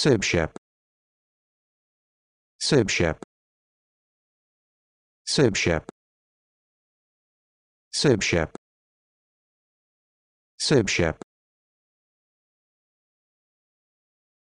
Syp się. Syp się. Syp